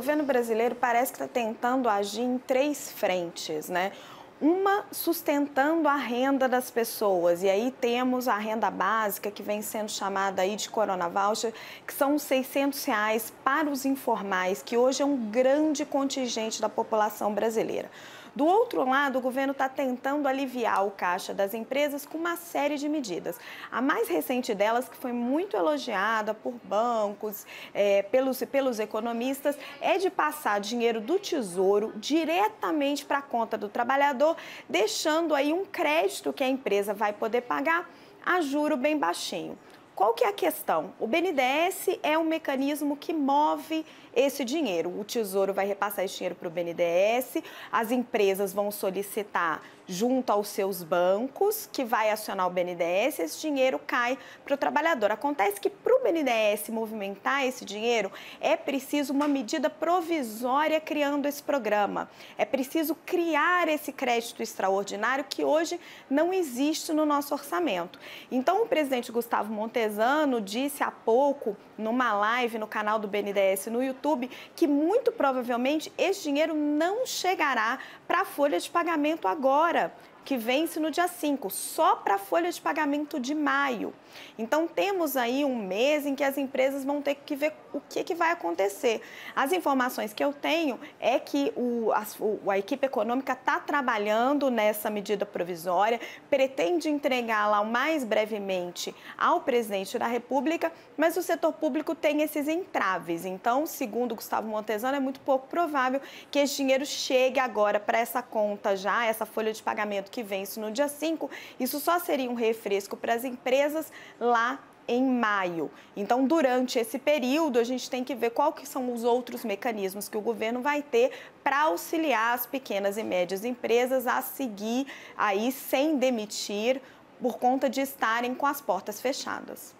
O governo brasileiro parece que está tentando agir em três frentes, né? uma sustentando a renda das pessoas. E aí temos a renda básica, que vem sendo chamada aí de Corona Voucher, que são R$ 600 reais para os informais, que hoje é um grande contingente da população brasileira. Do outro lado, o governo está tentando aliviar o caixa das empresas com uma série de medidas. A mais recente delas, que foi muito elogiada por bancos, é, pelos, pelos economistas, é de passar dinheiro do Tesouro diretamente para a conta do trabalhador deixando aí um crédito que a empresa vai poder pagar a juro bem baixinho. Qual que é a questão? O BNDES é um mecanismo que move esse dinheiro. O Tesouro vai repassar esse dinheiro para o BNDES, as empresas vão solicitar junto aos seus bancos, que vai acionar o BNDES, esse dinheiro cai para o trabalhador. Acontece que para o BNDES movimentar esse dinheiro, é preciso uma medida provisória criando esse programa. É preciso criar esse crédito extraordinário que hoje não existe no nosso orçamento. Então, o presidente Gustavo Montezano Ano disse há pouco, numa live no canal do BNDES no YouTube, que muito provavelmente esse dinheiro não chegará para a folha de pagamento agora que vence no dia 5, só para a folha de pagamento de maio. Então temos aí um mês em que as empresas vão ter que ver o que, que vai acontecer. As informações que eu tenho é que o, a, o, a equipe econômica está trabalhando nessa medida provisória, pretende entregá-la o mais brevemente ao presidente da República, mas o setor público tem esses entraves. Então, segundo Gustavo Montezano, é muito pouco provável que esse dinheiro chegue agora para essa conta já, essa folha de pagamento contrato que vence no dia 5, isso só seria um refresco para as empresas lá em maio. Então, durante esse período, a gente tem que ver quais são os outros mecanismos que o governo vai ter para auxiliar as pequenas e médias empresas a seguir aí sem demitir por conta de estarem com as portas fechadas.